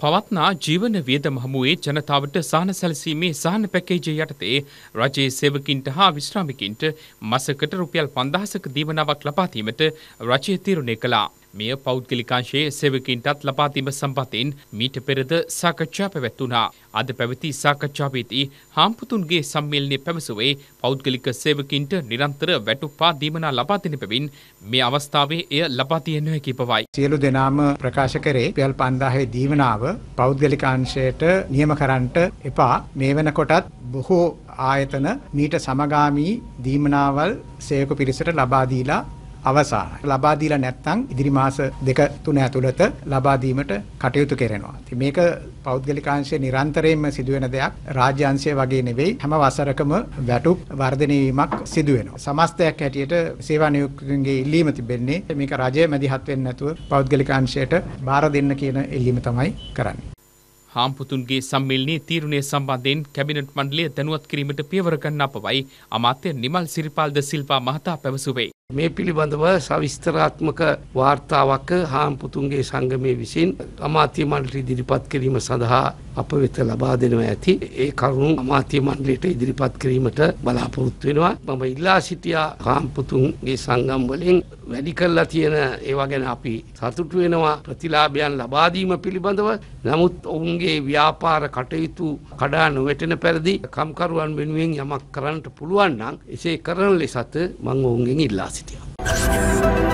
පවත්නා ජීවන වියදම හමුවේ ජනතාවට සහන සැලසීමේ සහන පැකේජය යටතේ රජයේ සේවකින්ට හා විශ්‍රාමිකින්ට මසකට රුපියල් 5000ක දීවනාවක් ලබා දීමට රජය තීරණය කළා. මෙය පෞද්ගලිකාංශයේ සෙවකින්ටත් ලබාදීම සම්බන්ධයෙන් මීට පෙරද සාකච්ඡා පැවැත්වුණා. අද පැවති සාකච්ඡාවේදී හාම්පුතුන්ගේ සම්මේලනයේ පැවසුවේ පෞද්ගලික සේවකින්ට නිරන්තර වැටුප්පා දීමනා ලබා දෙන බැවින් මේ අවස්ථාවේ එය ලබා දිය නොහැකි බවයි. සියලු දෙනාම ප්‍රකාශ කරේ රුපියල් 5000 දීවනාව පෞද්ගලිකාංශයට නියම කරන්නට එපා. මේ වෙනකොටත් බොහෝ ආයතන මීට සමගාමී දීමනාවල් සේවක පිරිසට ලබා දීලා අවසාන. ලබා දීලා නැත්නම් ඉදිරි මාස දෙක තුන ඇතුළත ලබා දීමට කටයුතු කරනවා. ඉතින් මේක පෞද්ගලික අංශයේ නිරන්තරයෙන්ම සිදුවෙන දෙයක්. රාජ්‍ය අංශය වගේ නෙවෙයි හැම වසරකම වැටුප් වර්ධනය වීමක් සිදු වෙනවා. සමස්තයක් හැටියට සේවා නියුක්තියන්ගේ ඉල්ලීම තිබෙන්නේ මේක රජය මැදිහත් වෙන්නේ නැතුව පෞද්ගලික අංශයට බාර දෙන්න කියන ඉල්ලීම තමයි කරන්නේ. හාම්පුතුන්ගේ සම්මිල්නයේ තීරුණය සම්බන්ධයෙන් කැබිනට් මණ්ඩලය දැනුවත් කිරීමට පියවර ගන්න අපවයි අමාත්‍ය නිමල් සිරිපාල්ද සිල්පා මහතා පැවසුවේ. මේ පිළිබඳව සවිස්තරාත්මක වාර්තාවක් හාම්පුතුන්ගේ සංගමය විසින් අමාත්‍ය මණ්ඩලයට ඉදිරිපත් කිරීම සඳහා අප වෙත ලබා දෙනවා ඇති. ඒ කරුණු අමාත්‍ය මණ්ඩලයට ඉදිරිපත් කිරීමට බලාපොරොත්තු වෙනවා. මම ඉල්ලා සිටියා හාම්පුතුන්ගේ සංගම් වලින් වැඩි කරලා තියෙන ඒවා ගැන අපි සතුටු වෙනවා ප්‍රතිලාභයන් ලබා දීම පිළිබඳව නමුත් ඔවුන්ගේ ව්‍යාපාර කටයුතු කඩා නොවැටෙන පරිදි කම්කරුවන් වෙනුවෙන් යමක් කරන්නට පුළුවන් නම් එසේ කරන ලෙසත් මම ඔවුන්ගෙන් ඉල්ලා සිටිනවා